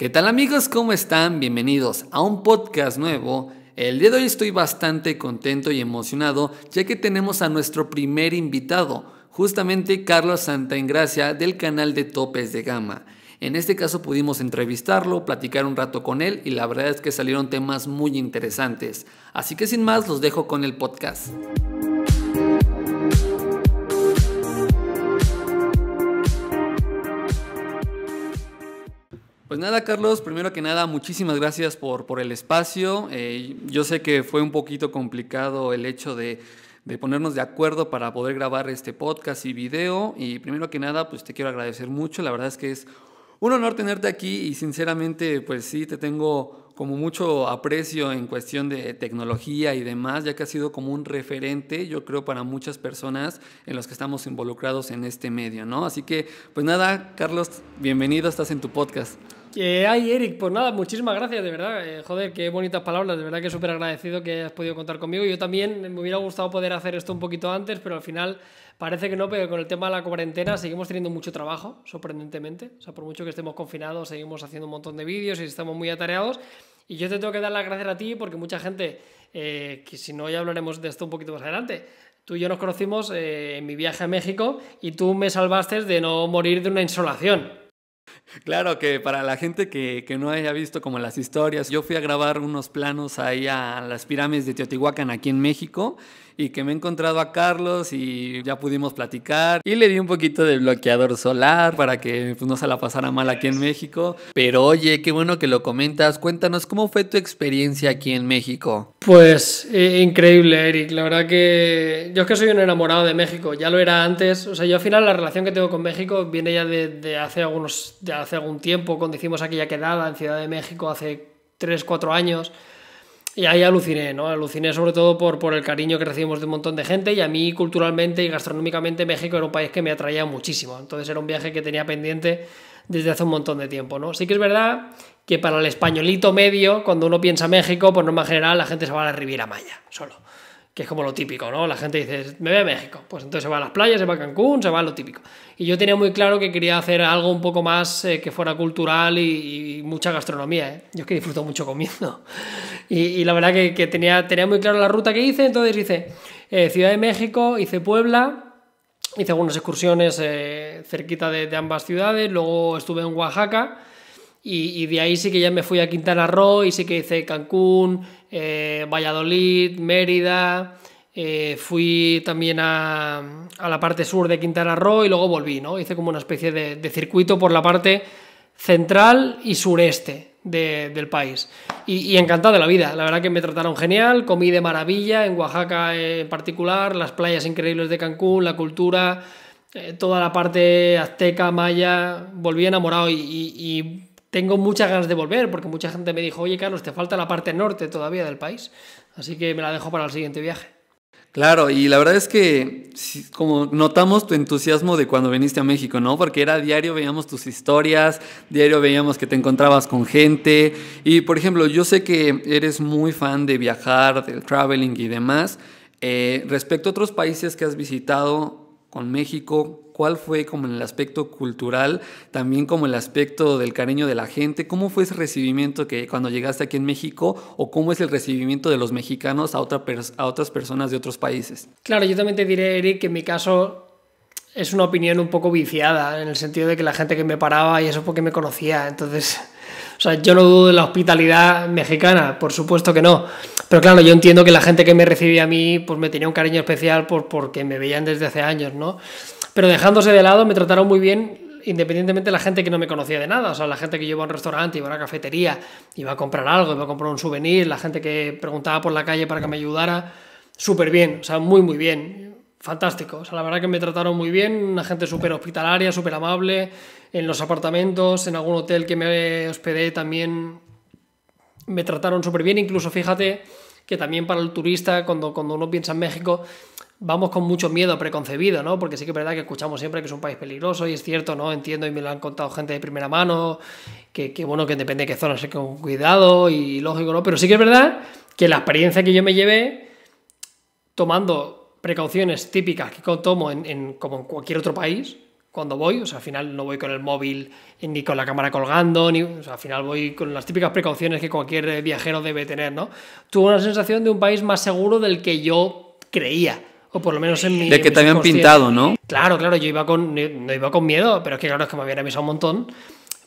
¿Qué tal amigos? ¿Cómo están? Bienvenidos a un podcast nuevo. El día de hoy estoy bastante contento y emocionado ya que tenemos a nuestro primer invitado, justamente Carlos Santa Engracia del canal de Topes de Gama. En este caso pudimos entrevistarlo, platicar un rato con él y la verdad es que salieron temas muy interesantes. Así que sin más los dejo con el podcast. Pues nada, Carlos, primero que nada, muchísimas gracias por, por el espacio. Eh, yo sé que fue un poquito complicado el hecho de, ponernos de acuerdo para poder grabar este podcast y video. Y primero que nada, pues te quiero agradecer mucho. La verdad es que es un honor tenerte aquí y sinceramente, pues sí, te tengo como mucho aprecio en cuestión de tecnología y demás, ya que has sido como un referente, yo creo, para muchas personas en los que estamos involucrados en este medio, ¿no? Así que, pues nada, Carlos, bienvenido, estás en tu podcast ay, Eric, pues nada, muchísimas gracias, de verdad. Eh, joder, qué bonitas palabras, de verdad que súper agradecido que hayas podido contar conmigo. Yo también me hubiera gustado poder hacer esto un poquito antes, pero al final parece que no, pero con el tema de la cuarentena seguimos teniendo mucho trabajo, sorprendentemente. O sea, por mucho que estemos confinados, seguimos haciendo un montón de vídeos y estamos muy atareados. Y yo te tengo que dar las gracias a ti porque mucha gente, eh, que si no ya hablaremos de esto un poquito más adelante, tú y yo nos conocimos eh, en mi viaje a México y tú me salvaste de no morir de una insolación. Claro que para la gente que, no haya visto como las historias, yo fui a grabar unos planos ahí a las pirámides de Teotihuacán aquí en México y que me he encontrado a Carlos y ya pudimos platicar y le di un poquito de bloqueador solar para que pues, no se la pasara mal aquí en México. Pero oye, qué bueno que lo comentas. Cuéntanos cómo fue tu experiencia aquí en México. Pues eh, increíble, Eric. La verdad que yo es que soy un enamorado de México. Ya lo era antes. O sea, yo al final la relación que tengo con México viene ya de, hace algunos, de hace algún tiempo, cuando hicimos aquella quedada en Ciudad de México hace 3, 4 años. Y ahí aluciné, ¿no? Aluciné sobre todo por, por el cariño que recibimos de un montón de gente y a mí culturalmente y gastronómicamente México era un país que me atraía muchísimo. Entonces era un viaje que tenía pendiente desde hace un montón de tiempo, ¿no? Sí que es verdad que para el españolito medio, cuando uno piensa México, por norma general la gente se va a la Riviera Maya, solo que es como lo típico, ¿no? La gente dice, me voy a México. Pues entonces se va a las playas, se va a Cancún, se va a lo típico. Y yo tenía muy claro que quería hacer algo un poco más eh, que fuera cultural y, mucha gastronomía, ¿eh? Yo es que disfruto mucho comiendo. Y, la verdad que, tenía, tenía muy claro la ruta que hice, entonces hice eh, Ciudad de México, hice Puebla, hice algunas excursiones eh, cerquita de, de ambas ciudades, luego estuve en Oaxaca y, de ahí sí que ya me fui a Quintana Roo y sí que hice Cancún, eh, Valladolid, Mérida. Eh, fui también a, la parte sur de Quintana Roo y luego volví, ¿no? Hice como una especie de, circuito por la parte central y sureste del país. Y, encantado de la vida, la verdad que me trataron genial, comí de maravilla en Oaxaca en particular, las playas increíbles de Cancún, la cultura, eh, toda la parte azteca, maya, volví enamorado y, y tengo muchas ganas de volver porque mucha gente me dijo, oye Carlos, te falta la parte norte todavía del país. Así que me la dejo para el siguiente viaje. Claro, y la verdad es que como notamos tu entusiasmo de cuando viniste a México, ¿no? Porque era diario veíamos tus historias, diario veíamos que te encontrabas con gente. Y por ejemplo, yo sé que eres muy fan de viajar, del traveling y demás. Eh, respecto a otros países que has visitado con México, ¿Cuál fue como en el aspecto cultural, también como el aspecto del cariño de la gente? ¿Cómo fue ese recibimiento que cuando llegaste aquí en México o cómo es el recibimiento de los mexicanos a, a otras personas de otros países? Claro, yo también te diré, Eric, que en mi caso es una opinión un poco viciada, en el sentido de que la gente que me paraba y eso porque me conocía, entonces... O sea, yo no dudo de la hospitalidad mexicana, por supuesto que no. Pero claro, yo entiendo que la gente que me recibía a mí, pues me tenía un cariño especial por, porque me veían desde hace años, ¿no? Pero dejándose de lado, me trataron muy bien independientemente de la gente que no me conocía de nada, o sea, la gente que iba a un restaurante, iba a una cafetería, iba a comprar algo, iba a comprar un souvenir, la gente que preguntaba por la calle para que me ayudara, súper bien, o sea, muy, muy bien, fantástico, o sea, la verdad que me trataron muy bien, una gente súper hospitalaria, súper amable, en los apartamentos, en algún hotel que me hospedé también me trataron súper bien, incluso fíjate que también para el turista, cuando, cuando uno piensa en México, vamos con mucho miedo preconcebido, ¿no? Porque sí que es verdad que escuchamos siempre que es un país peligroso y es cierto, ¿no? Entiendo y me lo han contado gente de primera mano, que, bueno, que depende de qué zona, sé con cuidado y lógico, ¿no? Pero sí que es verdad que la experiencia que yo me llevé tomando precauciones típicas que tomo en, como en cualquier otro país, cuando voy, o sea, al final no voy con el móvil ni con la cámara colgando, ni, o sea, al final voy con las típicas precauciones que cualquier viajero debe tener, ¿no? Tuve una sensación de un país más seguro del que yo creía o por lo menos en mi... De que te habían pintado, ¿no? Claro, claro, yo iba con, eh, no iba con miedo, pero es que claro, es que me habían avisado un montón.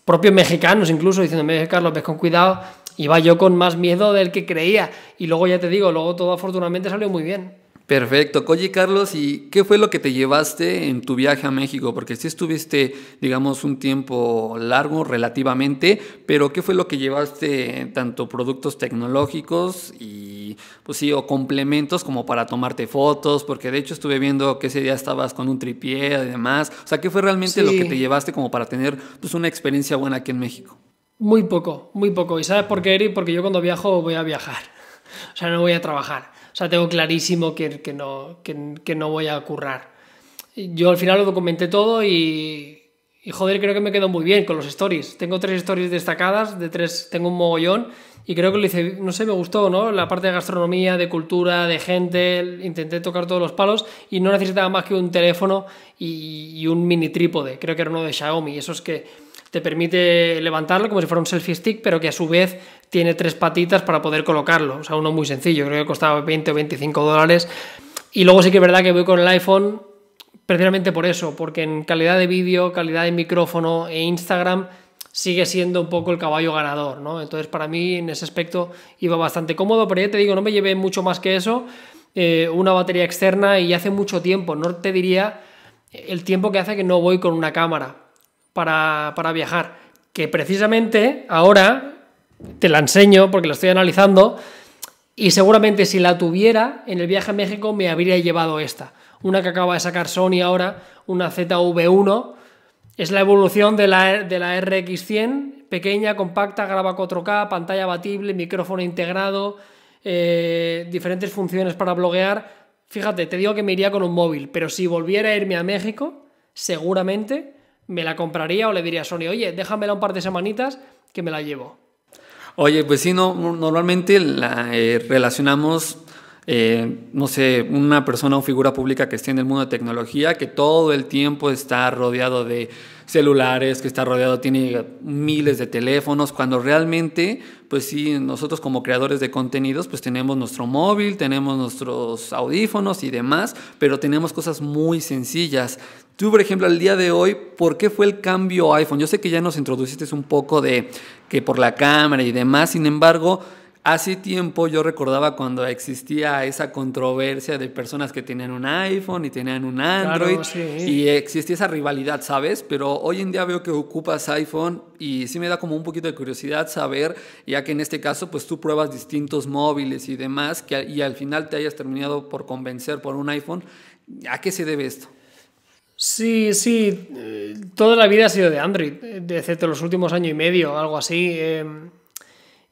Propios mexicanos incluso, diciéndome, eh, Carlos, ves con cuidado, iba yo con más miedo del que creía. Y luego ya te digo, luego todo afortunadamente salió muy bien. Perfecto. Oye, Carlos, ¿y qué fue lo que te llevaste en tu viaje a México? Porque sí estuviste, digamos, un tiempo largo relativamente, pero ¿qué fue lo que llevaste tanto productos tecnológicos y, pues sí, o complementos como para tomarte fotos? Porque de hecho estuve viendo que ese día estabas con un tripié y demás. O sea, ¿qué fue realmente lo que te llevaste como para tener, pues, una experiencia buena aquí en México? Muy poco, muy poco. ¿Y sabes por qué, Eri? Porque yo cuando viajo voy a viajar. O sea, no voy a trabajar. O sea, tengo clarísimo que, no, que, no voy a currar. Yo al final lo documenté todo y, joder, creo que me quedó muy bien con los stories. Tengo tres stories destacadas, de tres, tengo un mogollón y creo que lo hice, no sé, me gustó, ¿no? La parte de gastronomía, de cultura, de gente, intenté tocar todos los palos y no necesitaba más que un teléfono y, un mini trípode, creo que era uno de Xiaomi, Eso es que te permite levantarlo como si fuera un selfie stick, pero que a su vez tiene tres patitas para poder colocarlo. O sea, uno muy sencillo, creo que costaba 20 o 25 dólares. Y luego sí que es verdad que voy con el iPhone precisamente por eso, porque en calidad de vídeo, calidad de micrófono e Instagram sigue siendo un poco el caballo ganador, ¿no? Entonces para mí en ese aspecto iba bastante cómodo, pero ya te digo, no me llevé mucho más que eso, eh, una batería externa y hace mucho tiempo, no te diría el tiempo que hace que no voy con una cámara, para, viajar. Que precisamente ahora te la enseño porque la estoy analizando y seguramente si la tuviera en el viaje a México me habría llevado esta. Una que acaba de sacar Sony ahora, una ZV1. Es la evolución de la, de la RX100, pequeña, compacta, graba 4K, pantalla abatible, micrófono integrado, eh, diferentes funciones para bloguear. Fíjate, te digo que me iría con un móvil, pero si volviera a irme a México, seguramente me la compraría o le diría a Sony, oye, déjamela un par de semanitas que me la llevo. Oye, pues sí, no, normalmente eh, relacionamos, eh, no sé, una persona o figura pública que esté en el mundo de tecnología, que todo el tiempo está rodeado de celulares, que está rodeado, tiene miles de teléfonos, cuando realmente, pues sí, nosotros como creadores de contenidos, pues tenemos nuestro móvil, tenemos nuestros audífonos y demás, pero tenemos cosas muy sencillas. Tú, por ejemplo, al día de hoy, ¿por qué fue el cambio iPhone? Yo sé que ya nos introduciste un poco de que por la cámara y demás, sin embargo, hace tiempo yo recordaba cuando existía esa controversia de personas que tenían un iPhone y tenían un Android y existía esa rivalidad, ¿sabes? Pero hoy en día veo que ocupas iPhone y sí me da como un poquito de curiosidad saber, ya que en este caso pues tú pruebas distintos móviles y demás que, y al final te hayas terminado por convencer por un iPhone, ¿a qué se debe esto? Sí, sí, eh, toda la vida ha sido de Android, eh, excepto los últimos años y medio, algo así. Em,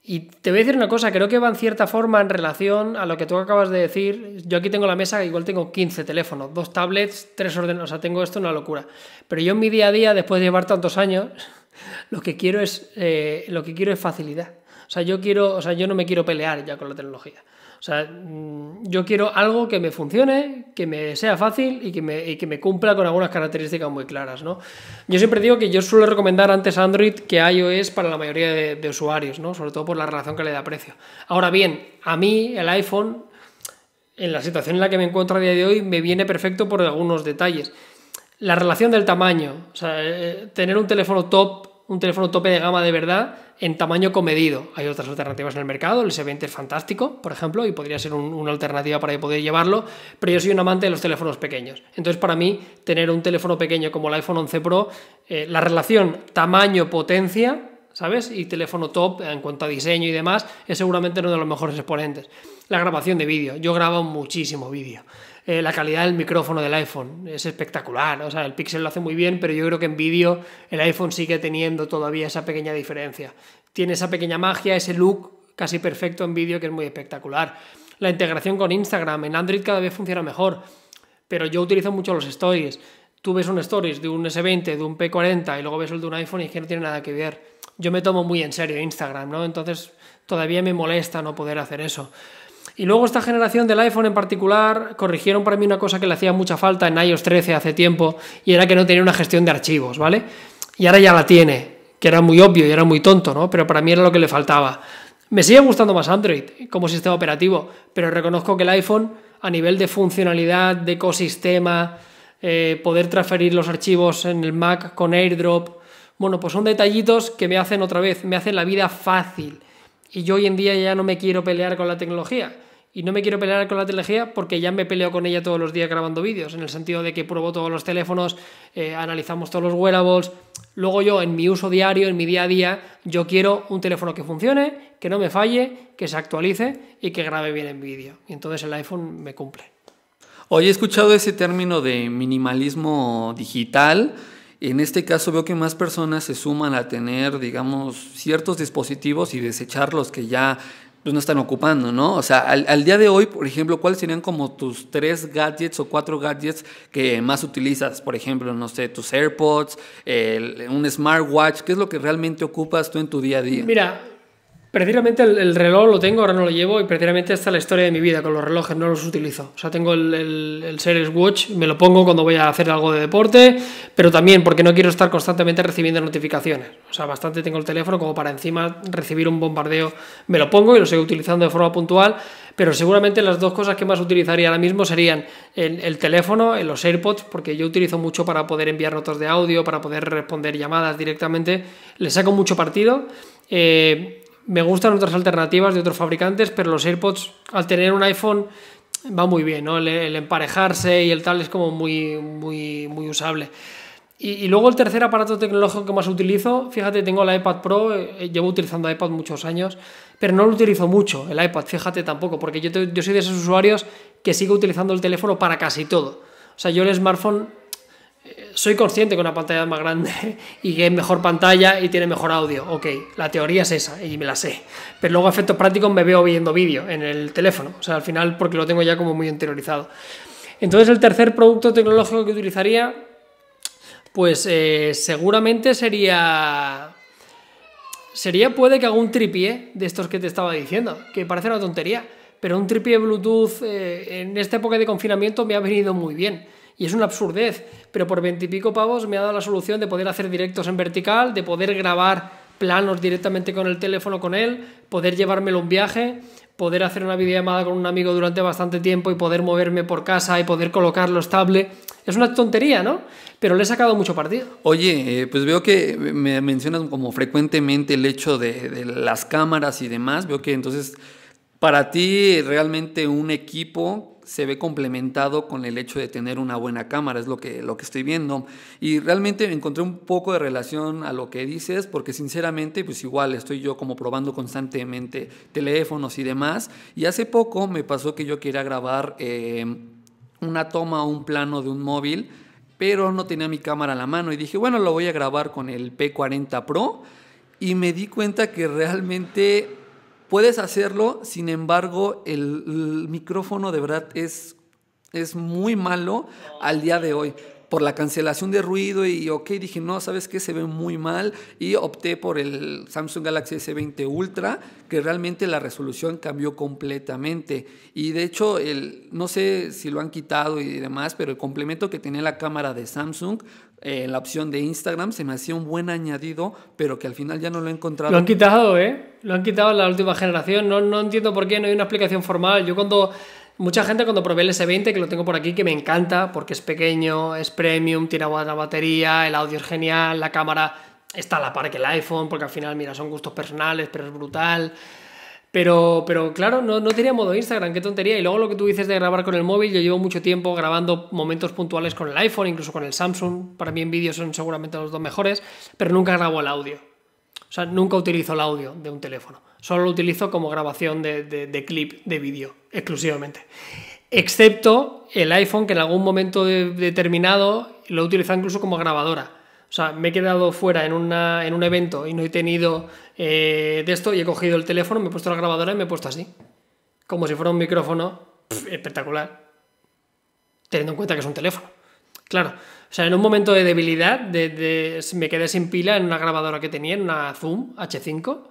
y te voy a decir una cosa, creo que va en cierta forma en relación a lo que tú acabas de decir. Yo aquí tengo la mesa, igual tengo 15 teléfonos, dos tablets, tres ordenadores, o sea, tengo esto una locura. Pero yo en mi día a día, después de llevar tantos años, lo que quiero es, eh, lo que quiero es facilidad. O sea, yo quiero, o sea, yo no me quiero pelear ya con la tecnología. O sea, mm, yo quiero algo que me funcione, que me sea fácil y que me, cumpla con algunas características muy claras, ¿no? Yo siempre digo que yo suelo recomendar antes Android que iOS para la mayoría de, usuarios, ¿no? Sobre todo por la relación que le da precio. Ahora bien, a mí el iPhone, en la situación en la que me encuentro a día de hoy, me viene perfecto por algunos detalles. La relación del tamaño, o sea, eh, tener un teléfono top un teléfono tope de gama de verdad en tamaño comedido. Hay otras alternativas en el mercado, el S20 es fantástico, por ejemplo, y podría ser una alternativa para poder llevarlo, pero yo soy un amante de los teléfonos pequeños. Entonces, para mí, tener un teléfono pequeño como el iPhone 11 Pro, eh, la relación tamaño-potencia ¿sabes? Y teléfono top en cuanto a diseño y demás, es seguramente uno de los mejores exponentes. La grabación de vídeo, yo grabo muchísimo vídeo. Eh, la calidad del micrófono del iPhone es espectacular. O sea, el Pixel lo hace muy bien, pero yo creo que en vídeo el iPhone sigue teniendo todavía esa pequeña diferencia. Tiene esa pequeña magia, ese look casi perfecto en vídeo que es muy espectacular. La integración con Instagram en Android cada vez funciona mejor, pero yo utilizo mucho los stories. Tú ves un stories de un S20, de un P40 y luego ves el de un iPhone y es que no tiene nada que ver. Yo me tomo muy en serio Instagram, ¿no? Entonces todavía me molesta no poder hacer eso. Y luego esta generación del iPhone en particular corrigieron para mí una cosa que le hacía mucha falta en iOS 13 hace tiempo y era que no tenía una gestión de archivos, ¿vale? Y ahora ya la tiene, que era muy obvio y era muy tonto, ¿no? Pero para mí era lo que le faltaba. Me sigue gustando más Android como sistema operativo, pero reconozco que el iPhone a nivel de funcionalidad, de ecosistema, eh, poder transferir los archivos en el Mac con airdrop. Bueno, pues son detallitos que me hacen otra vez, me hacen la vida fácil. Y yo hoy en día ya no me quiero pelear con la tecnología. Y no me quiero pelear con la tecnología porque ya me peleo con ella todos los días grabando vídeos, en el sentido de que pruebo todos los teléfonos, eh, analizamos todos los wearables. Luego yo, en mi uso diario, en mi día a día, yo quiero un teléfono que funcione, que no me falle, que se actualice y que grabe bien en vídeo. Y entonces el iPhone me cumple. Hoy he escuchado ese término de minimalismo digital. En este caso veo que más personas se suman a tener, digamos, ciertos dispositivos y desechar los que ya pues, no están ocupando, ¿no? O sea, al, día de hoy, por ejemplo, ¿cuáles serían como tus tres gadgets o cuatro gadgets que más utilizas? Por ejemplo, no sé, tus AirPods, un smartwatch, ¿qué es lo que realmente ocupas tú en tu día a día? Mira, Precisamente el, reloj lo tengo, ahora no lo llevo, y precisamente esta es la historia de mi vida con los relojes, no los utilizo. O sea, tengo el, el, Series Watch, me lo pongo cuando voy a hacer algo de deporte, pero también porque no quiero estar constantemente recibiendo notificaciones. O sea, bastante tengo el teléfono como para encima recibir un bombardeo, me lo pongo y lo sigo utilizando de forma puntual, pero seguramente las dos cosas que más utilizaría ahora mismo serían el, teléfono, eh, los AirPods, porque yo utilizo mucho para poder enviar notas de audio, para poder responder llamadas directamente, le saco mucho partido. Eh, me gustan otras alternativas de otros fabricantes, pero los AirPods, al tener un iPhone, va muy bien, ¿no? El, emparejarse y el tal es como muy, muy, muy usable. Y, luego el tercer aparato tecnológico que más utilizo, fíjate, tengo la iPad Pro, eh, eh, llevo utilizando iPad muchos años, pero no lo utilizo mucho, el iPad, fíjate tampoco, porque yo, yo soy de esos usuarios que sigo utilizando el teléfono para casi todo. O sea, yo el smartphone soy consciente que una pantalla más grande y que es mejor pantalla y tiene mejor audio. Ok, la teoría es esa y me la sé. Pero luego a efectos prácticos me veo viendo vídeo en el teléfono. O sea, al final porque lo tengo ya como muy interiorizado. Entonces el tercer producto tecnológico que utilizaría, pues eh, seguramente sería... Sería puede que un tripié de estos que te estaba diciendo, que parece una tontería, pero un tripié Bluetooth eh, en esta época de confinamiento me ha venido muy bien y es una absurdez, pero por veintipico pavos me ha dado la solución de poder hacer directos en vertical, de poder grabar planos directamente con el teléfono con él, poder llevármelo un viaje, poder hacer una videollamada con un amigo durante bastante tiempo y poder moverme por casa y poder colocarlo estable. Es una tontería, ¿no? Pero le he sacado mucho partido. Oye, eh, pues veo que me mencionas como frecuentemente el hecho de, de las cámaras y demás. Veo que entonces para ti realmente un equipo se ve complementado con el hecho de tener una buena cámara, es lo que, lo que estoy viendo. Y realmente encontré un poco de relación a lo que dices, porque sinceramente, pues igual estoy yo como probando constantemente teléfonos y demás. Y hace poco me pasó que yo quería grabar eh, una toma o un plano de un móvil, pero no tenía mi cámara a la mano y dije, bueno, lo voy a grabar con el P40 Pro. Y me di cuenta que realmente Puedes hacerlo, sin embargo, el, micrófono de verdad es, es muy malo al día de hoy por la cancelación de ruido y ok, dije, no, ¿sabes qué? Se ve muy mal y opté por el Samsung Galaxy S20 Ultra, que realmente la resolución cambió completamente. Y de hecho, el, no sé si lo han quitado y demás, pero el complemento que tenía la cámara de Samsung en eh, la opción de Instagram se me hacía un buen añadido, pero que al final ya no lo he encontrado. Lo han quitado, ¿eh? Lo han quitado en la última generación. No, no entiendo por qué no hay una explicación formal. Yo cuando. Mucha gente cuando probé el S20, que lo tengo por aquí, que me encanta porque es pequeño, es premium, tiene buena batería, el audio es genial, la cámara está a la par que el iPhone, porque al final, mira, son gustos personales, pero es brutal. Pero, claro, no, tenía modo Instagram, qué tontería. Y luego lo que tú dices de grabar con el móvil, yo llevo mucho tiempo grabando momentos puntuales con el iPhone, incluso con el Samsung. Para mí en vídeo son seguramente los dos mejores, pero nunca grabo el audio. O sea, nunca utilizo el audio de un teléfono. Solo lo utilizo como grabación de, clip de vídeo, exclusivamente. Excepto el iPhone, que en algún momento determinado lo utilizado incluso como grabadora o sea, me he quedado fuera en, un evento y no he tenido eh, de esto y he cogido el teléfono, me he puesto la grabadora y me he puesto así. Como si fuera un micrófono espectacular. Teniendo en cuenta que es un teléfono. Claro. O sea, en un momento de debilidad, me quedé sin pila en una grabadora que tenía, en una Zoom H5.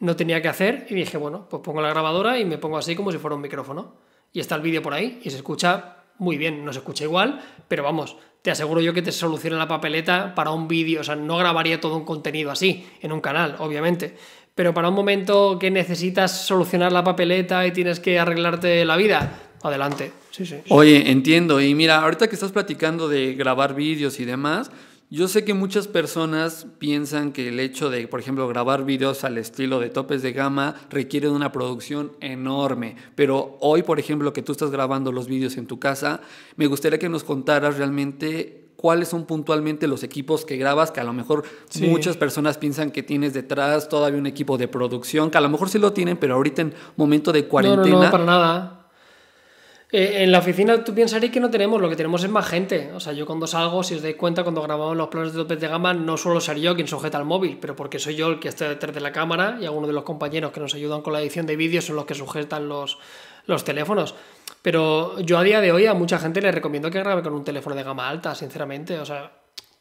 No tenía que hacer y dije, bueno, pues pongo la grabadora y me pongo así como si fuera un micrófono. Y está el vídeo por ahí y se escucha muy bien. No se escucha igual, pero vamos, te aseguro yo que te soluciona la papeleta para un vídeo. O sea, no grabaría todo un contenido así en un canal, obviamente. Pero para un momento que necesitas solucionar la papeleta y tienes que arreglarte la vida, adelante. Oye, entiendo. Y mira, ahorita que estás platicando de grabar vídeos y demás, yo sé que muchas personas piensan que el hecho de, por ejemplo, grabar videos al estilo de topes de gama requiere de una producción enorme, pero hoy, por ejemplo, que tú estás grabando los videos en tu casa, me gustaría que nos contaras realmente cuáles son puntualmente los equipos que grabas, que a lo mejor muchas personas piensan que tienes detrás todavía un equipo de producción, que a lo mejor sí lo tienen, pero ahorita en momento de cuarentena... no, no para nada eh, en la oficina tú pensarías que no tenemos, lo que tenemos es más gente. O sea, yo cuando salgo, si os dais cuenta, cuando grabamos los planes de topes de gama, no suelo ser yo quien sujeta el móvil, pero porque soy yo el que está detrás de la cámara y algunos de los compañeros que nos ayudan con la edición de vídeos son los que sujetan los, los teléfonos. Pero yo a día de hoy a mucha gente le recomiendo que grabe con un teléfono de gama alta, sinceramente. O sea,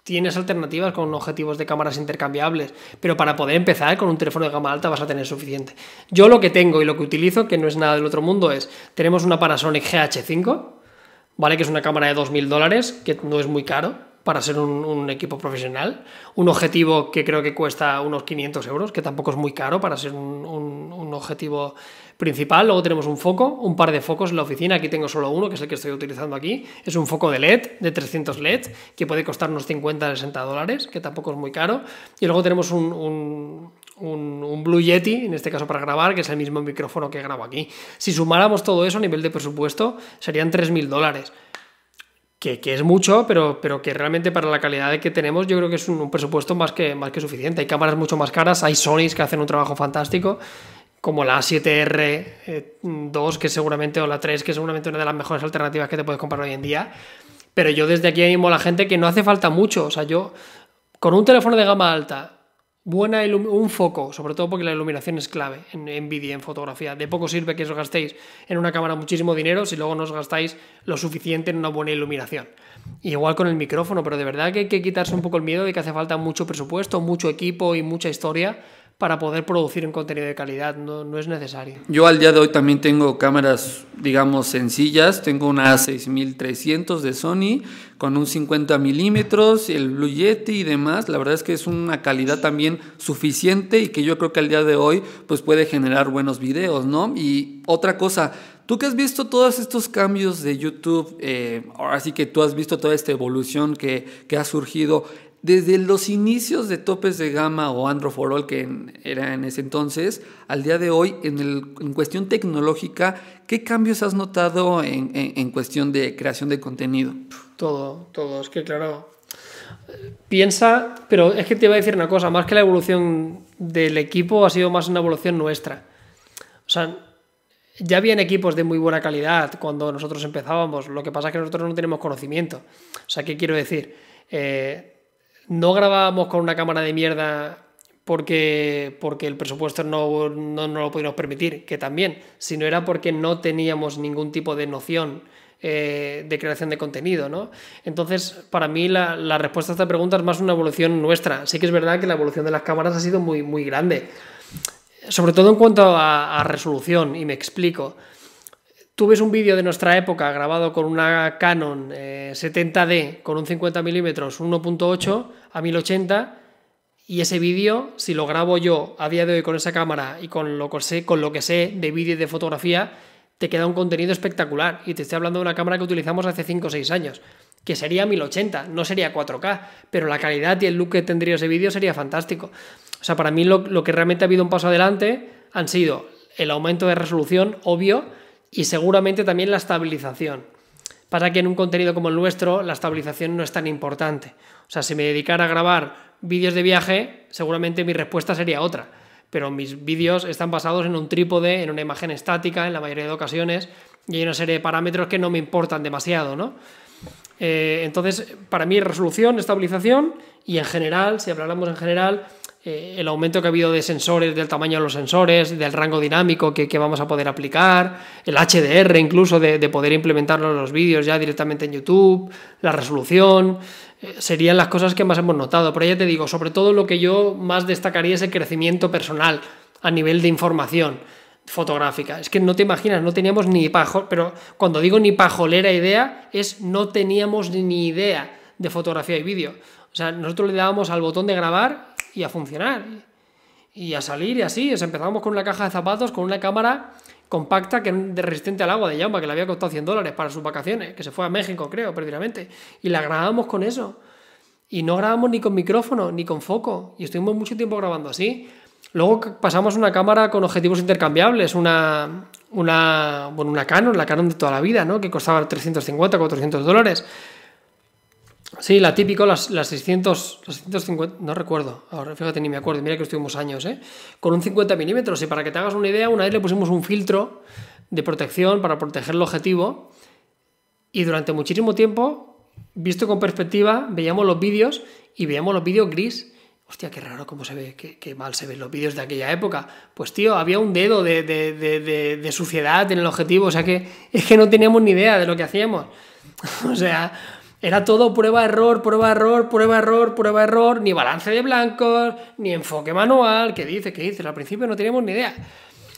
tienes alternativas con objetivos de cámaras intercambiables, pero para poder empezar con un teléfono de gama alta vas a tener suficiente. Yo lo que tengo y lo que utilizo, que no es nada del otro mundo, es, tenemos una Panasonic GH5, ¿vale? Que es una cámara de 2.000 dólares, que no es muy caro para ser un, equipo profesional, un objetivo que creo que cuesta unos 500 euros, que tampoco es muy caro para ser un objetivo principal, luego tenemos un foco, un par de focos en la oficina, aquí tengo solo uno, que es el que estoy utilizando aquí, es un foco de LED, de 300 LED, que puede costar unos 50 60 dólares, que tampoco es muy caro, y luego tenemos un, un, un, Blue Yeti, en este caso para grabar, que es el mismo micrófono que grabo aquí. Si sumáramos todo eso a nivel de presupuesto, serían 3.000 dólares. Que, es mucho, pero, pero que realmente para la calidad que tenemos yo creo que es un, un, presupuesto más que, más que suficiente. Hay cámaras mucho más caras, hay Sonys que hacen un trabajo fantástico como la A7R2, eh, que seguramente, o la 3, que seguramente es una de las mejores alternativas que te puedes comprar hoy en día. Pero yo desde aquí animo a la gente que no hace falta mucho. O sea, yo con un teléfono de gama alta, buena un foco, sobre todo porque la iluminación es clave en, en vídeo, en fotografía. De poco sirve que os gastéis en una cámara muchísimo dinero si luego no os gastáis lo suficiente en una buena iluminación. igual con el micrófono, pero de verdad que hay que quitarse un poco el miedo de que hace falta mucho presupuesto, mucho equipo y mucha historia para poder producir un contenido de calidad, no, no es necesario. Yo al día de hoy también tengo cámaras, digamos, sencillas, tengo una A6300 de Sony con un 50 milímetros, el Blue Yeti y demás, la verdad es que es una calidad también suficiente y que yo creo que al día de hoy pues puede generar buenos videos, ¿no? Y otra cosa, Tú que has visto todos estos cambios de YouTube, eh, ahora que tú has visto toda esta evolución que, que, ha surgido, desde los inicios de topes de gama o All que era en ese entonces, al día de hoy, en, cuestión tecnológica, ¿qué cambios has notado en, en, cuestión de creación de contenido? Todo, todo, es que claro, piensa, pero es que te iba a decir una cosa, más que la evolución del equipo ha sido más una evolución nuestra. O sea, ya habían equipos de muy buena calidad cuando nosotros empezábamos, lo que pasa es que nosotros no tenemos conocimiento. O sea, ¿qué quiero decir? Eh, no grabábamos con una cámara de mierda porque, porque el presupuesto no, lo podíamos permitir, que también, sino era porque no teníamos ningún tipo de noción eh, de creación de contenido, ¿no? Entonces, para mí la, respuesta a esta pregunta es más una evolución nuestra. Sí que es verdad que la evolución de las cámaras ha sido muy, muy grande, sobre todo en cuanto a resolución, y me explico. Tú ves un vídeo de nuestra época grabado con una Canon 70D eh, con un 50 mm 1.8 a 1080 y ese vídeo, si lo grabo yo a día de hoy con esa cámara y con lo que sé, con lo que sé de vídeo y de fotografía, te queda un contenido espectacular. Y te estoy hablando de una cámara que utilizamos hace 5 o 6 años, que sería 1080, no sería 4K, pero la calidad y el look que tendría ese vídeo sería fantástico. O sea, para mí lo que realmente ha habido un paso adelante han sido el aumento de resolución, obvio, y seguramente también la estabilización. Para que en un contenido como el nuestro la estabilización no es tan importante. O sea, si me dedicara a grabar vídeos de viaje, seguramente mi respuesta sería otra. Pero mis vídeos están basados en un trípode, en una imagen estática en la mayoría de ocasiones y hay una serie de parámetros que no me importan demasiado, ¿no? Eh, entonces, para mí resolución, estabilización y en general, si hablamos en general, eh, el aumento que ha habido de sensores, del tamaño de los sensores, del rango dinámico que, vamos a poder aplicar, el HDR incluso de, poder implementarlo en los vídeos ya directamente en YouTube, la resolución, eh, serían las cosas que más hemos notado. Pero ya te digo, sobre todo lo que yo más destacaría es el crecimiento personal a nivel de información fotográfica. Es que no te imaginas, no teníamos ni pajo, pero cuando digo ni pajolera idea, es no teníamos ni idea de fotografía y vídeo. O sea, nosotros le dábamos al botón de grabar y a funcionar y a salir y así. empezamos con una caja de zapatos, con una cámara compacta que de resistente al agua de llama, que le había costado 100 dólares para sus vacaciones, que se fue a México, creo, perdidamente Y la grabamos con eso. Y no grabamos ni con micrófono, ni con foco. Y estuvimos mucho tiempo grabando así. Luego pasamos una cámara con objetivos intercambiables, una, una, una Canon, la Canon de toda la vida, ¿no? que costaba 350, 400 dólares. Sí, la típico, las, las 600, 650, no recuerdo, ahora fíjate ni me acuerdo, mira que estuvimos años, ¿eh? Con un 50 milímetros, y para que te hagas una idea, una vez le pusimos un filtro de protección para proteger el objetivo, y durante muchísimo tiempo, visto con perspectiva, veíamos los vídeos y veíamos los vídeos gris. Hostia, qué raro cómo se ve, qué, mal se ven los vídeos de aquella época. Pues tío, había un dedo de, de, suciedad en el objetivo, o sea que es que no teníamos ni idea de lo que hacíamos. o sea era todo prueba, error, prueba, error, prueba, error, prueba, error, ni balance de blancos, ni enfoque manual, qué dice, qué dices, al principio no teníamos ni idea.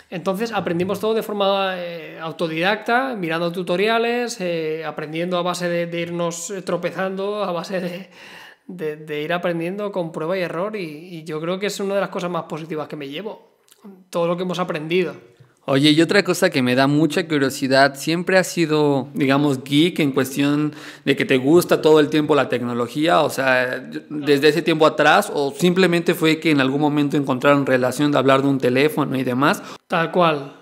Entonces aprendimos todo de forma eh, autodidacta, mirando tutoriales, eh, aprendiendo a base de, irnos eh, tropezando, a base de, ir aprendiendo con prueba y error y yo creo que es una de las cosas más positivas que me llevo, todo lo que hemos aprendido. Oye, y otra cosa que me da mucha curiosidad, siempre has sido, digamos, geek en cuestión de que te gusta todo el tiempo la tecnología, o sea, desde ese tiempo atrás, o simplemente fue que en algún momento encontraron relación de hablar de un teléfono y demás. Tal cual.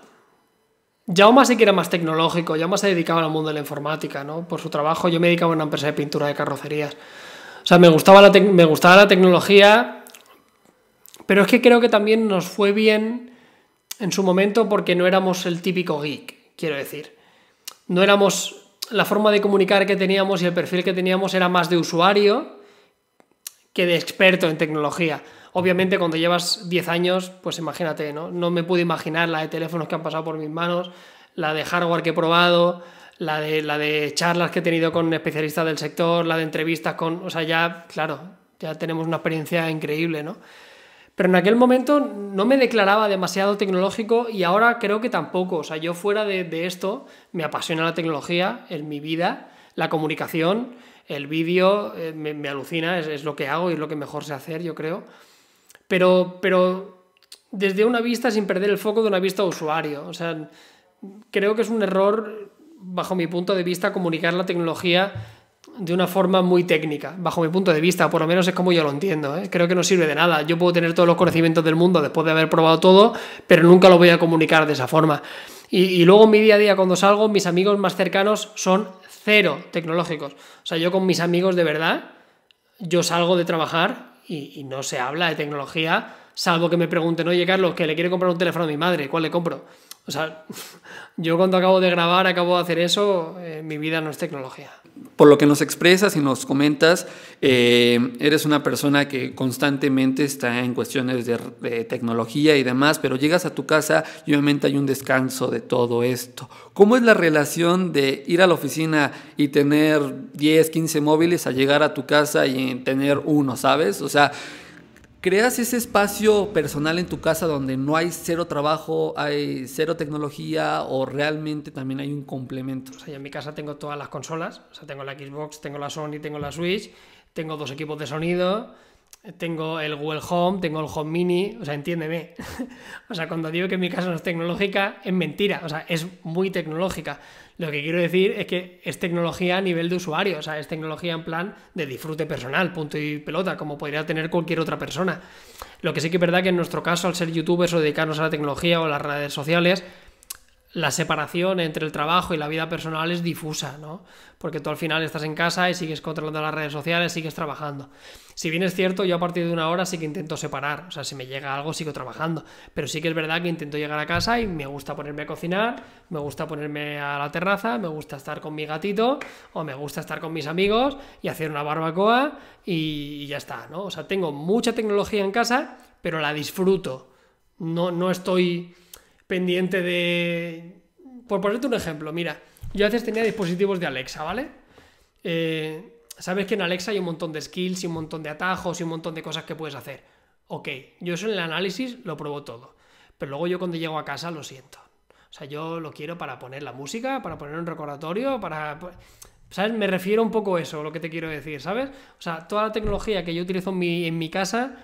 Jaume sí que era más tecnológico, más se dedicaba al mundo de la informática, ¿no? Por su trabajo yo me dedicaba a una empresa de pintura de carrocerías. O sea, me gustaba la, me gustaba la tecnología, pero es que creo que también nos fue bien en su momento porque no éramos el típico geek, quiero decir. No éramos. La forma de comunicar que teníamos y el perfil que teníamos era más de usuario que de experto en tecnología. Obviamente, cuando llevas 10 años, pues imagínate, ¿no? No me pude imaginar la de teléfonos que han pasado por mis manos, la de hardware que he probado, la de, la de charlas que he tenido con especialistas del sector, la de entrevistas con. O sea, ya, claro, ya tenemos una experiencia increíble, ¿no? Pero en aquel momento no me declaraba demasiado tecnológico y ahora creo que tampoco. O sea, yo fuera de, esto me apasiona la tecnología en mi vida, la comunicación, el vídeo, eh, me, alucina, es, lo que hago y es lo que mejor sé hacer, yo creo. Pero, pero desde una vista sin perder el foco de una vista usuario. O sea, creo que es un error, bajo mi punto de vista, comunicar la tecnología de una forma muy técnica, bajo mi punto de vista, por lo menos es como yo lo entiendo. ¿eh? Creo que no sirve de nada. Yo puedo tener todos los conocimientos del mundo después de haber probado todo, pero nunca lo voy a comunicar de esa forma. Y, luego en mi día a día, cuando salgo, mis amigos más cercanos son cero tecnológicos. O sea, yo con mis amigos de verdad, yo salgo de trabajar y, no se habla de tecnología, salvo que me pregunten, oye Carlos, que le quiere comprar un teléfono a mi madre, ¿cuál le compro? O sea, yo cuando acabo de grabar, acabo de hacer eso, eh, mi vida no es tecnología por lo que nos expresas y nos comentas, eh, eres una persona que constantemente está en cuestiones de, de, tecnología y demás, pero llegas a tu casa y obviamente hay un descanso de todo esto. ¿Cómo es la relación de ir a la oficina y tener 10, 15 móviles a llegar a tu casa y tener uno, sabes? O sea, creas ese espacio personal en tu casa donde no hay cero trabajo, hay cero tecnología o realmente también hay un complemento. O sea, en mi casa tengo todas las consolas, o sea, tengo la Xbox, tengo la Sony, tengo la Switch, tengo dos equipos de sonido, tengo el Google Home, tengo el Home Mini, o sea, entiéndeme. o sea, cuando digo que mi casa no es tecnológica, es mentira, o sea, es muy tecnológica. Lo que quiero decir es que es tecnología a nivel de usuario, o sea, es tecnología en plan de disfrute personal, punto y pelota, como podría tener cualquier otra persona. Lo que sí que es verdad que en nuestro caso, al ser youtubers o dedicarnos a la tecnología o a las redes sociales, la separación entre el trabajo y la vida personal es difusa, ¿no? Porque tú al final estás en casa y sigues controlando las redes sociales, sigues trabajando. Si bien es cierto, yo a partir de una hora sí que intento separar, o sea, si me llega algo sigo trabajando, pero sí que es verdad que intento llegar a casa y me gusta ponerme a cocinar, me gusta ponerme a la terraza, me gusta estar con mi gatito o me gusta estar con mis amigos y hacer una barbacoa y ya está, ¿no? O sea, tengo mucha tecnología en casa, pero la disfruto. No, no estoy pendiente de... Por ponerte un ejemplo, mira, yo a veces tenía dispositivos de Alexa, ¿vale? Eh, sabes que en Alexa hay un montón de skills y un montón de atajos y un montón de cosas que puedes hacer. Ok, yo eso en el análisis lo pruebo todo. Pero luego yo cuando llego a casa lo siento. O sea, yo lo quiero para poner la música, para poner un recordatorio, para... ¿Sabes? Me refiero un poco a eso, lo que te quiero decir, ¿sabes? O sea, toda la tecnología que yo utilizo en mi casa,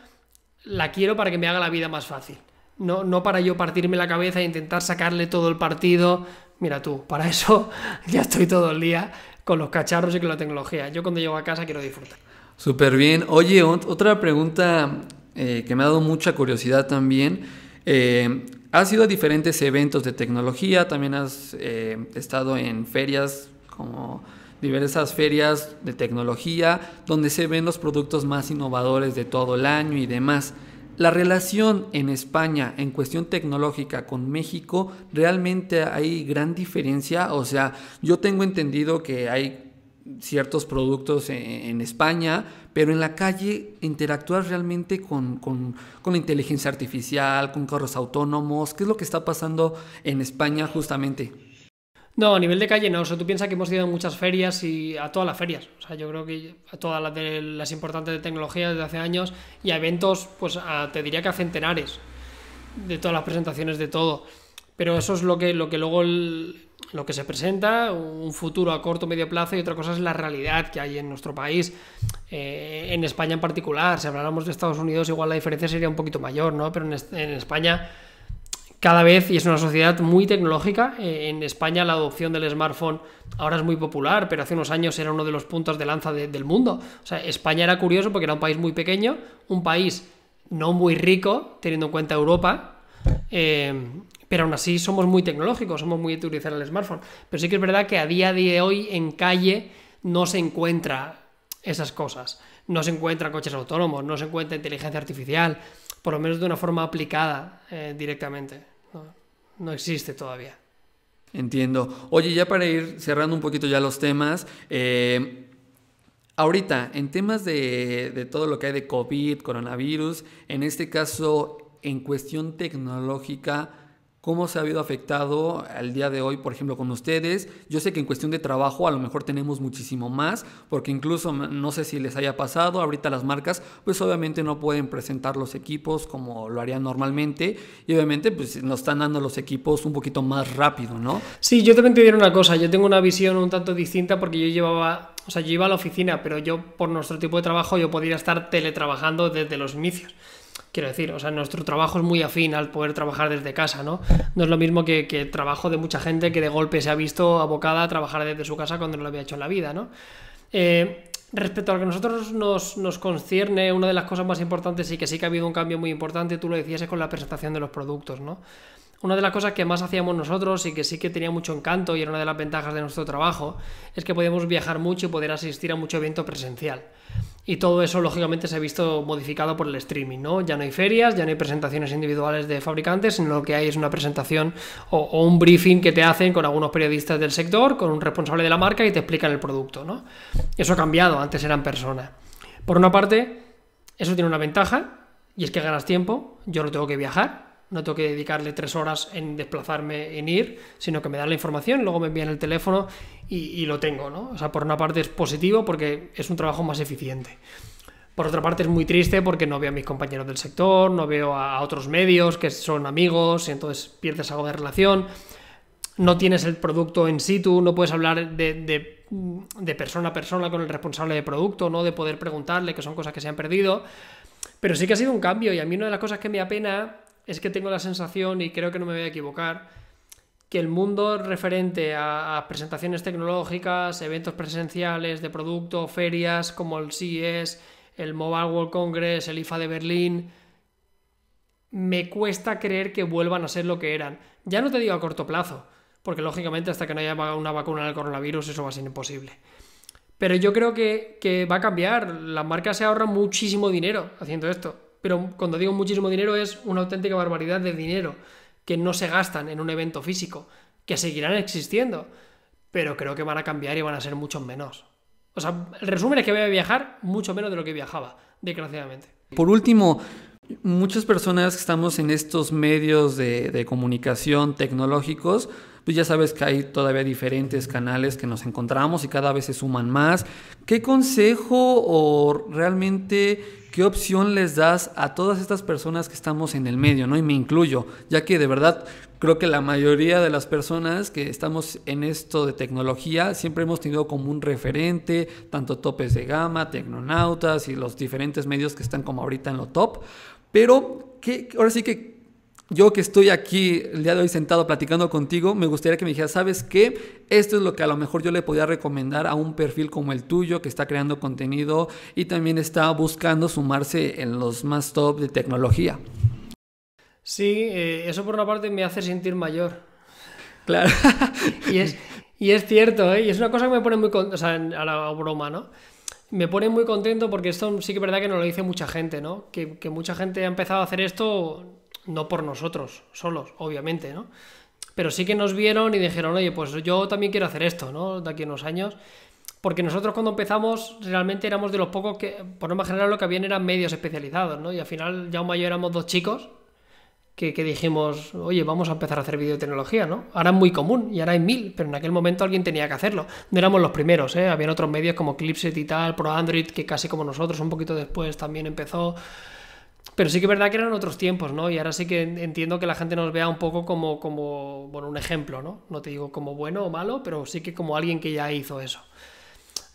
la quiero para que me haga la vida más fácil. No, no para yo partirme la cabeza e intentar sacarle todo el partido. Mira tú, para eso ya estoy todo el día con los cacharros y con la tecnología. Yo cuando llego a casa quiero disfrutar. Súper bien. Oye, otra pregunta eh, que me ha dado mucha curiosidad también. Eh, has ido a diferentes eventos de tecnología, también has eh, estado en ferias como diversas ferias de tecnología, donde se ven los productos más innovadores de todo el año y demás. La relación en España en cuestión tecnológica con México, realmente hay gran diferencia. O sea, yo tengo entendido que hay ciertos productos e, en, España, pero en la calle interactuar realmente con, con, con, la inteligencia artificial, con carros autónomos, qué es lo que está pasando en España justamente. No, a nivel de calle no. O sea, tú piensas que hemos ido a muchas ferias y a todas las ferias. O sea, yo creo que a todas las, importantes de tecnología desde hace años y a eventos, pues te diría que a centenares de todas las presentaciones de todo. Pero eso es lo que, lo que luego lo que se presenta, un futuro a corto medio plazo y otra cosa es la realidad que hay en nuestro país, eh, en España en particular. Si habláramos de Estados Unidos, igual la diferencia sería un poquito mayor, ¿no? Pero en España cada vez, y es una sociedad muy tecnológica, eh, en España la adopción del smartphone ahora es muy popular, pero hace unos años era uno de los puntos de lanza del mundo. O sea, España era curioso porque era un país muy pequeño, un país no muy rico, teniendo en cuenta Europa, eh, pero aún así somos muy tecnológicos, somos muy de utilizar el smartphone. Pero sí que es verdad que a día de hoy en calle no se encuentra esas cosas. No se encuentran coches autónomos, no se encuentra inteligencia artificial, por lo menos de una forma aplicada eh, directamente. No, existe todavía. Entiendo. Oye, ya para ir cerrando un poquito ya los temas, eh, ahorita, en temas de, de, todo lo que hay de COVID, coronavirus, en este caso, en cuestión tecnológica, cómo se ha habido afectado al día de hoy, por ejemplo, con ustedes. Yo sé que en cuestión de trabajo a lo mejor tenemos muchísimo más, porque incluso no sé si les haya pasado, ahorita las marcas pues obviamente no pueden presentar los equipos como lo harían normalmente y obviamente pues nos están dando los equipos un poquito más rápido, ¿no? Sí, yo también te diré una cosa, yo tengo una visión un tanto distinta porque yo llevaba o sea, yo iba a la oficina, pero yo por nuestro tipo de trabajo yo podía estar teletrabajando desde los inicios. Quiero decir, o sea, nuestro trabajo es muy afín al poder trabajar desde casa, ¿no? No es lo mismo que, el trabajo de mucha gente que de golpe se ha visto abocada a trabajar desde su casa cuando no lo había hecho en la vida, ¿no? Eh, respecto a lo que a nosotros nos, nos, concierne, una de las cosas más importantes y que sí que ha habido un cambio muy importante, tú lo decías, es con la presentación de los productos, ¿no? una de las cosas que más hacíamos nosotros y que sí que tenía mucho encanto y era una de las ventajas de nuestro trabajo es que podíamos viajar mucho y poder asistir a mucho evento presencial. Y todo eso, lógicamente, se ha visto modificado por el streaming, ¿no? Ya no hay ferias, ya no hay presentaciones individuales de fabricantes, sino lo que hay es una presentación o, un briefing que te hacen con algunos periodistas del sector, con un responsable de la marca y te explican el producto, Eso ha cambiado, antes eran personas. Por una parte, eso tiene una ventaja, y es que ganas tiempo, yo no tengo que viajar, no tengo que dedicarle tres horas en desplazarme, en ir, sino que me dan la información, luego me envían el teléfono y, lo tengo, ¿no? O sea, por una parte es positivo porque es un trabajo más eficiente. Por otra parte es muy triste porque no veo a mis compañeros del sector, no veo a otros medios que son amigos, y entonces pierdes algo de relación, no tienes el producto en situ, no puedes hablar de, persona a persona con el responsable de producto, ¿no? De poder preguntarle, que son cosas que se han perdido. Pero sí que ha sido un cambio y a mí una de las cosas que me apena es que tengo la sensación, y creo que no me voy a equivocar, que el mundo referente a, presentaciones tecnológicas, eventos presenciales de producto, ferias como el CES, el Mobile World Congress, el IFA de Berlín, me cuesta creer que vuelvan a ser lo que eran. Ya no te digo a corto plazo, porque lógicamente hasta que no haya una vacuna del coronavirus eso va a ser imposible. Pero yo creo que, que va a cambiar. Las marcas se ahorran muchísimo dinero haciendo esto pero cuando digo muchísimo dinero es una auténtica barbaridad de dinero que no se gastan en un evento físico, que seguirán existiendo, pero creo que van a cambiar y van a ser mucho menos. O sea, el resumen es que voy a viajar mucho menos de lo que viajaba, desgraciadamente. Por último, muchas personas que estamos en estos medios de, de, comunicación tecnológicos, pues ya sabes que hay todavía diferentes canales que nos encontramos y cada vez se suman más. ¿Qué consejo o realmente ¿Qué opción les das a todas estas personas que estamos en el medio, ¿no? Y me incluyo, ya que de verdad creo que la mayoría de las personas que estamos en esto de tecnología siempre hemos tenido como un referente, tanto topes de gama, tecnonautas y los diferentes medios que están como ahorita en lo top. Pero, ¿qué, ahora sí que yo que estoy aquí el día de hoy sentado platicando contigo, me gustaría que me dijeras, ¿sabes qué? Esto es lo que a lo mejor yo le podría recomendar a un perfil como el tuyo que está creando contenido y también está buscando sumarse en los más top de tecnología. Sí, eh, eso por una parte me hace sentir mayor. Claro. y, es, cierto, ¿eh? Y es una cosa que me pone muy... O sea, a la broma, ¿no? me pone muy contento porque esto sí que es verdad que nos lo dice mucha gente, ¿no? Que, que, mucha gente ha empezado a hacer esto no por nosotros solos, obviamente, ¿no? Pero sí que nos vieron y dijeron, oye, pues yo también quiero hacer esto, ¿no? De aquí a unos años. Porque nosotros cuando empezamos realmente éramos de los pocos que, por lo más general, lo que habían eran medios especializados, ¿no? Y al final ya un mayor éramos dos chicos que, dijimos, oye, vamos a empezar a hacer videotecnología, ¿no? Ahora es muy común y ahora hay mil, pero en aquel momento alguien tenía que hacerlo. No éramos los primeros, ¿eh? Habían otros medios como Clipset y tal, ProAndroid, que casi como nosotros, un poquito después también empezó. Pero sí que es verdad que eran otros tiempos, ¿no? Y ahora sí que entiendo que la gente nos vea un poco como, bueno, un ejemplo, ¿no? No te digo como bueno o malo, pero sí que como alguien que ya hizo eso.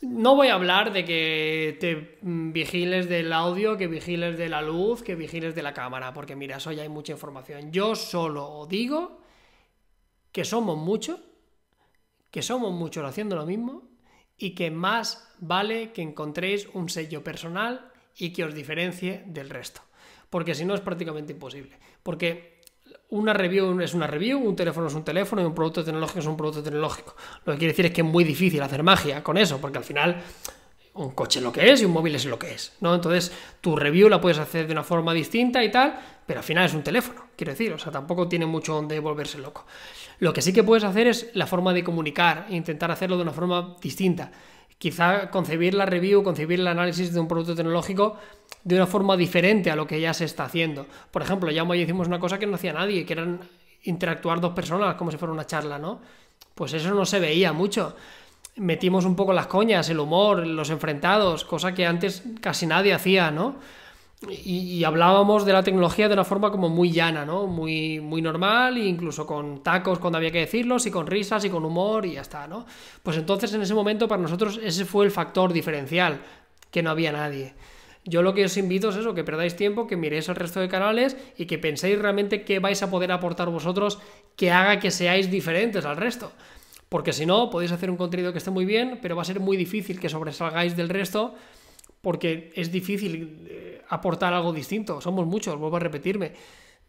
No voy a hablar de que te mm, vigiles del audio, que vigiles de la luz, que vigiles de la cámara, porque mira, eso ya hay mucha información. Yo solo digo que somos muchos, que somos muchos haciendo lo mismo y que más vale que encontréis un sello personal y que os diferencie del resto porque si no es prácticamente imposible. Porque una review es una review, un teléfono es un teléfono y un producto tecnológico es un producto tecnológico. Lo que quiere decir es que es muy difícil hacer magia con eso, porque al final un coche es lo que es y un móvil es lo que es, ¿no? Entonces, tu review la puedes hacer de una forma distinta y tal, pero al final es un teléfono, quiero decir, o sea, tampoco tiene mucho donde volverse loco. Lo que sí que puedes hacer es la forma de comunicar e intentar hacerlo de una forma distinta. Quizá concebir la review, concebir el análisis de un producto tecnológico de una forma diferente a lo que ya se está haciendo. Por ejemplo, ya hoy hicimos una cosa que no hacía nadie, que eran interactuar dos personas como si fuera una charla, ¿no? Pues eso no se veía mucho. Metimos un poco las coñas, el humor, los enfrentados, cosa que antes casi nadie hacía, ¿no? Y, hablábamos de la tecnología de una forma como muy llana, ¿no? Muy, muy normal, incluso con tacos cuando había que decirlos, y con risas, y con humor, y ya está, ¿no? Pues entonces en ese momento para nosotros ese fue el factor diferencial, que no había nadie. Yo lo que os invito es eso, que perdáis tiempo, que miréis el resto de canales y que penséis realmente qué vais a poder aportar vosotros que haga que seáis diferentes al resto. Porque si no, podéis hacer un contenido que esté muy bien, pero va a ser muy difícil que sobresalgáis del resto porque es difícil eh, aportar algo distinto. Somos muchos, vuelvo a repetirme.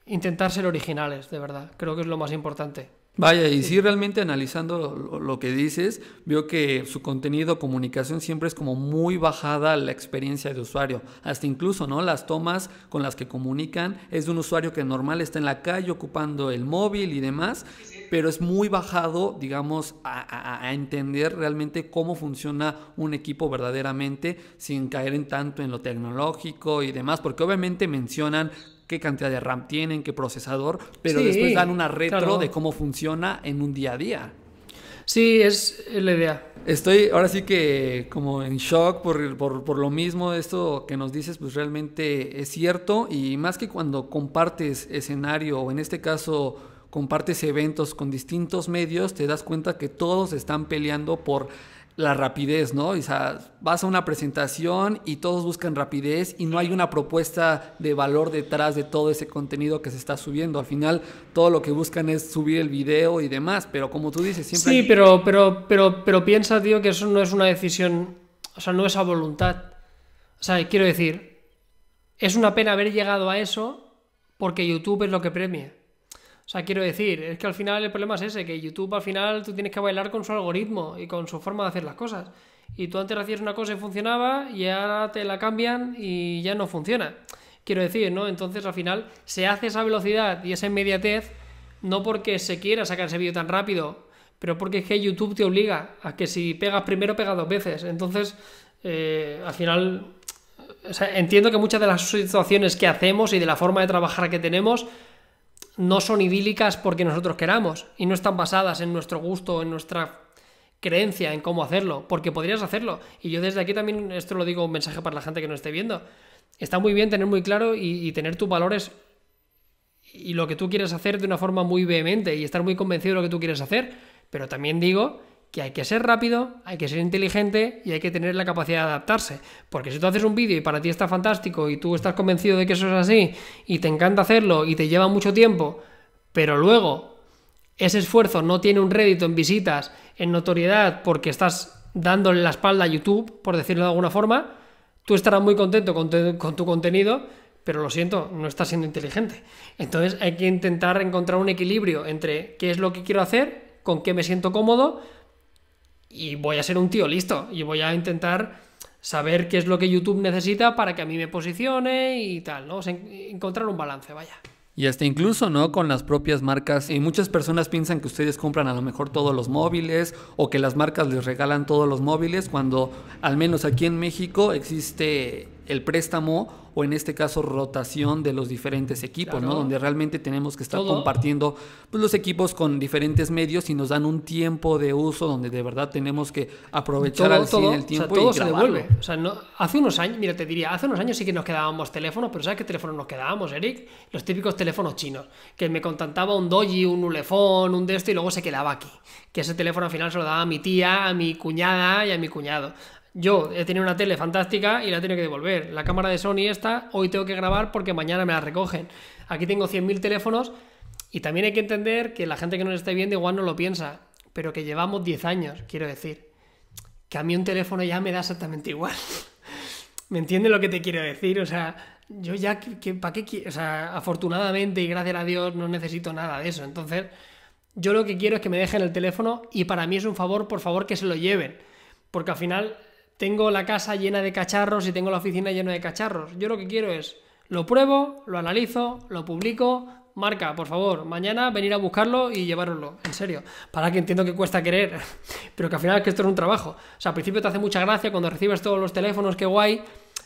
Intentar ser originales, de verdad. Creo que es lo más importante. Vaya, y si realmente analizando lo, que dices, veo que su contenido, comunicación siempre es como muy bajada la experiencia de usuario. Hasta incluso, ¿no? Las tomas con las que comunican es de un usuario que normal está en la calle ocupando el móvil y demás, pero es muy bajado, digamos, a, a entender realmente cómo funciona un equipo verdaderamente sin caer en tanto en lo tecnológico y demás, porque obviamente mencionan qué cantidad de RAM tienen, qué procesador, pero después dan una retro de cómo funciona en un día a día. Sí, es la idea. Estoy ahora sí que como en shock por, por, por, lo mismo, esto que nos dices, pues realmente es cierto y más que cuando compartes escenario o en este caso compartes eventos con distintos medios, te das cuenta que todos están peleando por la rapidez, ¿no? O sea, vas a una presentación y todos buscan rapidez y no hay una propuesta de valor detrás de todo ese contenido que se está subiendo. Al final, todo lo que buscan es subir el video y demás, pero como tú dices, siempre... Sí, pero, pero, pero, pero piensa, tío, que eso no es una decisión, o sea, no es a voluntad. O sea, quiero decir, es una pena haber llegado a eso porque YouTube es lo que premia. O sea, quiero decir, es que al final el problema es ese, que YouTube al final tú tienes que bailar con su algoritmo y con su forma de hacer las cosas. Y tú antes hacías una cosa y funcionaba y ahora te la cambian y ya no funciona. Quiero decir, ¿no? Entonces al final se hace esa velocidad y esa inmediatez no porque se quiera sacar ese vídeo tan rápido, pero porque es que YouTube te obliga a que si pegas primero, pegas dos veces. Entonces, eh, al final, o sea, entiendo que muchas de las situaciones que hacemos y de la forma de trabajar que tenemos no son idílicas porque nosotros queramos y no están basadas en nuestro gusto, en nuestra creencia en cómo hacerlo, porque podrías hacerlo. Y yo desde aquí también, esto lo digo un mensaje para la gente que no esté viendo, está muy bien tener muy claro y, y tener tus valores y lo que tú quieres hacer de una forma muy vehemente y estar muy convencido de lo que tú quieres hacer, pero también digo que hay que ser rápido, hay que ser inteligente y hay que tener la capacidad de adaptarse. Porque si tú haces un vídeo y para ti está fantástico y tú estás convencido de que eso es así y te encanta hacerlo y te lleva mucho tiempo, pero luego ese esfuerzo no tiene un rédito en visitas, en notoriedad, porque estás dándole la espalda a YouTube, por decirlo de alguna forma, tú estarás muy contento con tu, contenido, pero lo siento, no estás siendo inteligente. Entonces hay que intentar encontrar un equilibrio entre qué es lo que quiero hacer, con qué me siento cómodo, y voy a ser un tío listo y voy a intentar saber qué es lo que YouTube necesita para que a mí me posicione y tal, ¿no? O sea, encontrar un balance, vaya. Y hasta incluso, ¿no? Con las propias marcas. Y muchas personas piensan que ustedes compran a lo mejor todos los móviles o que las marcas les regalan todos los móviles cuando al menos aquí en México existe el préstamo o en este caso rotación de los diferentes equipos, Donde realmente tenemos que estar compartiendo pues, los equipos con diferentes medios y nos dan un tiempo de uso donde de verdad tenemos que aprovechar al el tiempo. y se devuelve. hace unos años, mira, te diría, hace unos años sí que nos quedábamos teléfonos, pero ¿sabes qué teléfonos nos quedábamos, Eric? Los típicos teléfonos chinos, que me contactaba un doji, un ulefón, un de esto y luego se quedaba aquí. Que ese teléfono al final se lo daba a mi tía, a mi cuñada y a mi cuñado yo he tenido una tele fantástica y la tengo que devolver. La cámara de Sony esta, hoy tengo que grabar porque mañana me la recogen. Aquí tengo 100.000 teléfonos y también hay que entender que la gente que nos está viendo igual no lo piensa, pero que llevamos 10 años, quiero decir. Que a mí un teléfono ya me da exactamente igual. ¿Me entiendes lo que te quiero decir? O sea, yo ya, que, ¿para qué? O sea, afortunadamente y gracias a Dios no necesito nada de eso. Entonces, yo lo que quiero es que me dejen el teléfono y para mí es un favor, por favor, que se lo lleven. Porque al final tengo la casa llena de cacharros y tengo la oficina llena de cacharros. Yo lo que quiero es, lo pruebo, lo analizo, lo publico. Marca, por favor, mañana venir a buscarlo y llevároslo, en serio. Para que entiendo que cuesta querer, pero que al final es que esto es un trabajo. O sea, al principio te hace mucha gracia cuando recibes todos los teléfonos, qué guay,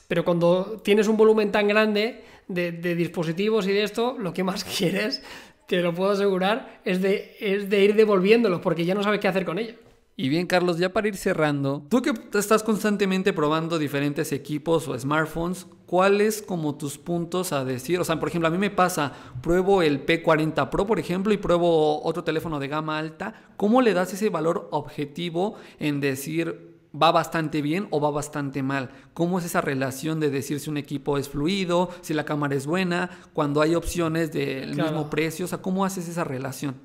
pero cuando tienes un volumen tan grande de, dispositivos y de esto, lo que más quieres, te lo puedo asegurar, es de, es de ir devolviéndolos, porque ya no sabes qué hacer con ellos. Y bien, Carlos, ya para ir cerrando, tú que estás constantemente probando diferentes equipos o smartphones, ¿cuáles como tus puntos a decir? O sea, por ejemplo, a mí me pasa, pruebo el P40 Pro, por ejemplo, y pruebo otro teléfono de gama alta. ¿Cómo le das ese valor objetivo en decir va bastante bien o va bastante mal? ¿Cómo es esa relación de decir si un equipo es fluido, si la cámara es buena, cuando hay opciones del mismo precio? O sea, ¿cómo haces esa relación?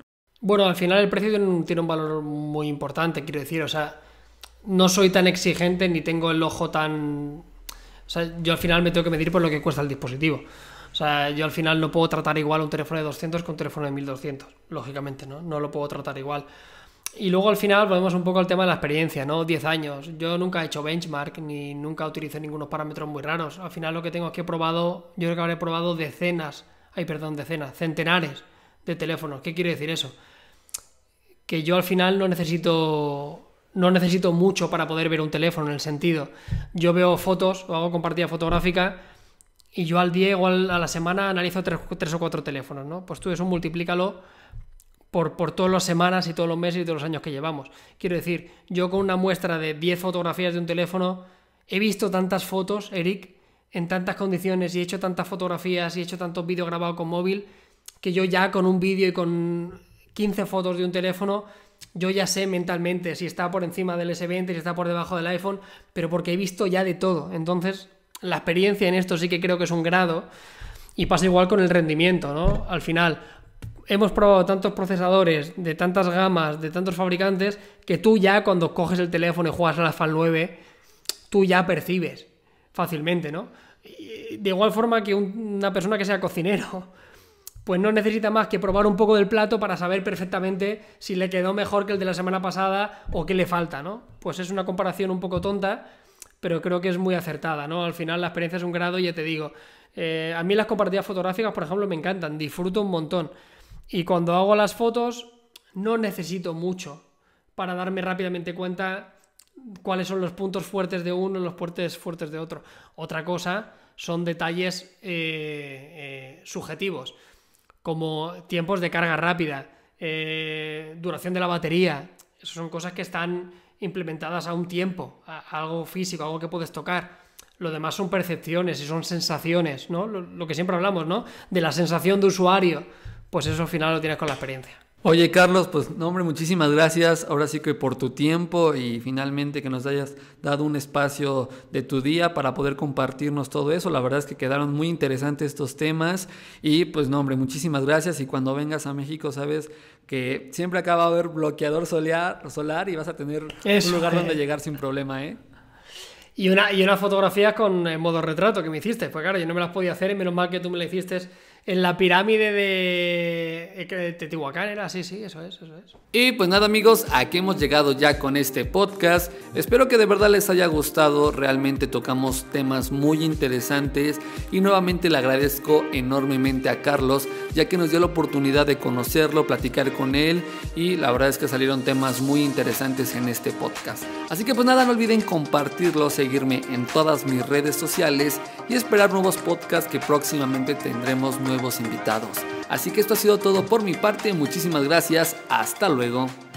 Bueno, al final el precio tiene un, valor muy importante, quiero decir, o sea, no soy tan exigente ni tengo el ojo tan... O sea, yo al final me tengo que medir por lo que cuesta el dispositivo. O sea, yo al final no puedo tratar igual un teléfono de 200 con un teléfono de 1200, lógicamente, ¿no? No lo puedo tratar igual. Y luego al final volvemos un poco al tema de la experiencia, ¿no? 10 años. Yo nunca he hecho benchmark ni nunca utilicé ningunos parámetros muy raros. Al final lo que tengo es que he probado, yo creo que habré probado decenas, ay, perdón, decenas, centenares de teléfonos. ¿Qué quiere decir eso? que yo al final no necesito no necesito mucho para poder ver un teléfono en el sentido. Yo veo fotos o hago compartida fotográfica y yo al día o a la semana analizo tres, o cuatro teléfonos, ¿no? Pues tú eso multiplícalo por, por todas las semanas y todos los meses y todos los años que llevamos. Quiero decir, yo con una muestra de 10 fotografías de un teléfono he visto tantas fotos, Eric, en tantas condiciones y he hecho tantas fotografías y he hecho tantos vídeos grabados con móvil que yo ya con un vídeo y con 15 fotos de un teléfono, yo ya sé mentalmente si está por encima del S20, si está por debajo del iPhone, pero porque he visto ya de todo. Entonces, la experiencia en esto sí que creo que es un grado y pasa igual con el rendimiento, ¿no? Al final, hemos probado tantos procesadores de tantas gamas, de tantos fabricantes, que tú ya cuando coges el teléfono y juegas a la Fan 9, tú ya percibes fácilmente, ¿no? De igual forma que una persona que sea cocinero pues no necesita más que probar un poco del plato para saber perfectamente si le quedó mejor que el de la semana pasada o qué le falta, ¿no? Pues es una comparación un poco tonta, pero creo que es muy acertada, ¿no? Al final la experiencia es un grado y ya te digo, eh, a mí las compartidas fotográficas, por ejemplo, me encantan, disfruto un montón. Y cuando hago las fotos, no necesito mucho para darme rápidamente cuenta cuáles son los puntos fuertes de uno y los puntos fuertes de otro. Otra cosa son detalles eh, eh, subjetivos como tiempos de carga rápida, eh, duración de la batería. eso son cosas que están implementadas a un tiempo, algo físico, algo que puedes tocar. Lo demás son percepciones y son sensaciones, ¿no? Lo, lo que siempre hablamos, ¿no? De la sensación de usuario. Pues eso al final lo tienes con la experiencia. Oye, Carlos, pues no, hombre, muchísimas gracias. Ahora sí que por tu tiempo y finalmente que nos hayas dado un espacio de tu día para poder compartirnos todo eso. La verdad es que quedaron muy interesantes estos temas. Y pues no, hombre, muchísimas gracias. Y cuando vengas a México, sabes que siempre acaba a haber bloqueador solar, y vas a tener un lugar donde llegar sin problema, ¿eh? Y una, y una fotografía con eh, modo retrato que me hiciste. Pues claro, yo no me las podía hacer y menos mal que tú me las hiciste en la pirámide eh, de Teotihuacán era, sí, sí, eso es, eso es. Y pues nada amigos, aquí hemos llegado ya con este podcast. Espero que de verdad les haya gustado, realmente tocamos temas muy interesantes y nuevamente le agradezco enormemente a Carlos ya que nos dio la oportunidad de conocerlo, platicar con él y la verdad es que salieron temas muy interesantes en este podcast. Así que pues nada, no olviden compartirlo, seguirme en todas mis redes sociales y esperar nuevos podcasts que próximamente tendremos invitados. Así que esto ha sido todo por mi parte, muchísimas gracias, hasta luego.